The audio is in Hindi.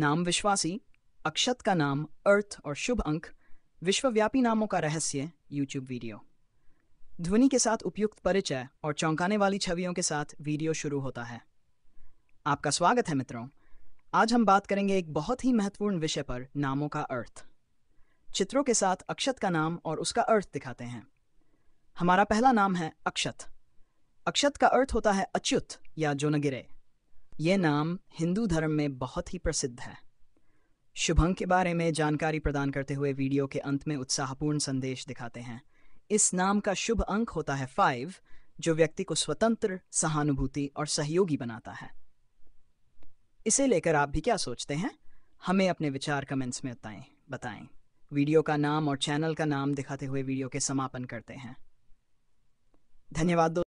नाम विश्वासी अक्षत का नाम अर्थ और शुभ अंक विश्वव्यापी नामों का रहस्य यूट्यूब वीडियो ध्वनि के साथ उपयुक्त परिचय और चौंकाने वाली छवियों के साथ वीडियो शुरू होता है आपका स्वागत है मित्रों आज हम बात करेंगे एक बहुत ही महत्वपूर्ण विषय पर नामों का अर्थ चित्रों के साथ अक्षत का नाम और उसका अर्थ दिखाते हैं हमारा पहला नाम है अक्षत अक्षत का अर्थ होता है अच्युत या जो न गिरे ये नाम हिंदू धर्म में बहुत ही प्रसिद्ध है शुभंग के बारे में जानकारी प्रदान करते हुए वीडियो के अंत में उत्साहपूर्ण संदेश दिखाते हैं इस नाम का शुभ अंक होता है फाइव जो व्यक्ति को स्वतंत्र सहानुभूति और सहयोगी बनाता है इसे लेकर आप भी क्या सोचते हैं हमें अपने विचार कमेंट्स में बताएं बताएं वीडियो का नाम और चैनल का नाम दिखाते हुए वीडियो के समापन करते हैं धन्यवाद दोस्तों